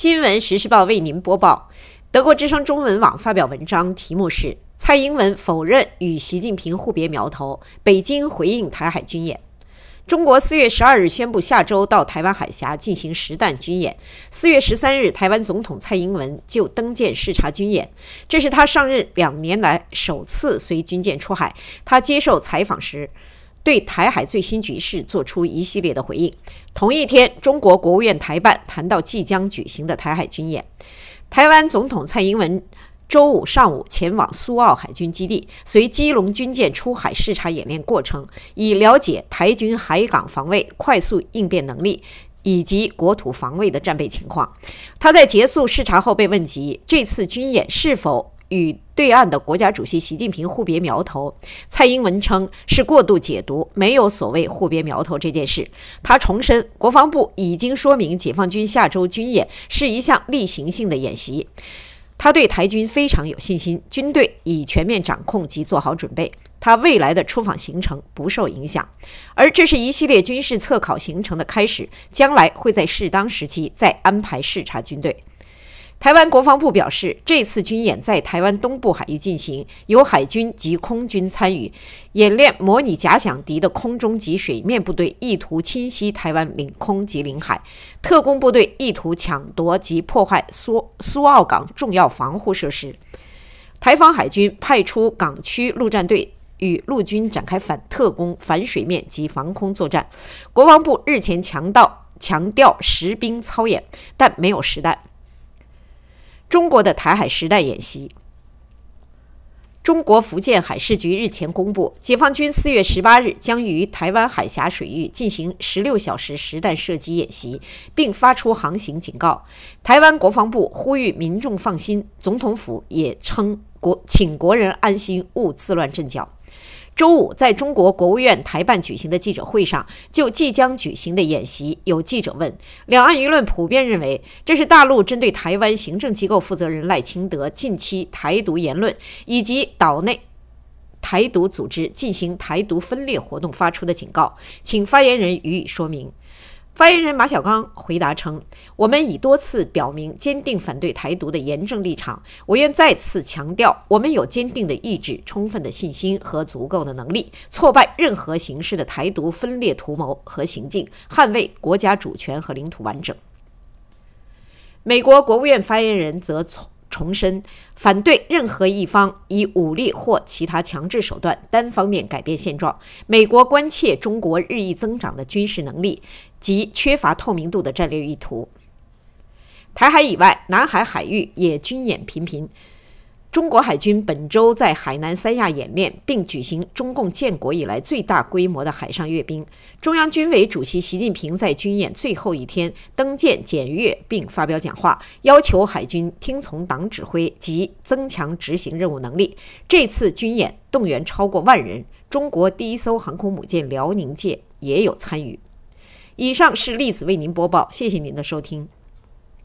新闻实时报为您播报：德国之声中文网发表文章，题目是《蔡英文否认与习近平互别苗头》，北京回应台海军演。中国四月十二日宣布下周到台湾海峡进行实弹军演。四月十三日，台湾总统蔡英文就登舰视察军演，这是他上任两年来首次随军舰出海。他接受采访时。对台海最新局势做出一系列的回应。同一天，中国国务院台办谈到即将举行的台海军演。台湾总统蔡英文周五上午前往苏澳海军基地，随基隆军舰出海视察演练过程，以了解台军海港防卫、快速应变能力以及国土防卫的战备情况。他在结束视察后被问及这次军演是否。与对岸的国家主席习近平互别苗头，蔡英文称是过度解读，没有所谓互别苗头这件事。他重申，国防部已经说明，解放军下周军演是一项例行性的演习。他对台军非常有信心，军队已全面掌控及做好准备。他未来的出访行程不受影响，而这是一系列军事测考行程的开始，将来会在适当时期再安排视察军队。台湾国防部表示，这次军演在台湾东部海域进行，由海军及空军参与演练，模拟假想敌的空中及水面部队意图侵袭台湾领空及领海，特工部队意图抢夺及破坏苏苏澳港重要防护设施。台方海军派出港区陆战队与陆军展开反特工、反水面及防空作战。国防部日前强调强调实兵操演，但没有实弹。中国的台海实弹演习，中国福建海事局日前公布，解放军四月十八日将于台湾海峡水域进行十六小时实弹射击演习，并发出航行警告。台湾国防部呼吁民众放心，总统府也称国请国人安心，勿自乱阵脚。周五，在中国国务院台办举行的记者会上，就即将举行的演习，有记者问：，两岸舆论普遍认为，这是大陆针对台湾行政机构负责人赖清德近期台独言论以及岛内台独组织进行台独分裂活动发出的警告，请发言人予以说明。发言人马晓刚回答称：“我们已多次表明坚定反对台独的严正立场。我愿再次强调，我们有坚定的意志、充分的信心和足够的能力，挫败任何形式的台独分裂图谋和行径，捍卫国家主权和领土完整。”美国国务院发言人则从。重申反对任何一方以武力或其他强制手段单方面改变现状。美国关切中国日益增长的军事能力及缺乏透明度的战略意图。台海以外，南海海域也军演频频。中国海军本周在海南三亚演练，并举行中共建国以来最大规模的海上阅兵。中央军委主席习近平在军演最后一天登舰检阅并发表讲话，要求海军听从党指挥及增强执行任务能力。这次军演动员超过万人，中国第一艘航空母舰“辽宁舰”也有参与。以上是例子为您播报，谢谢您的收听。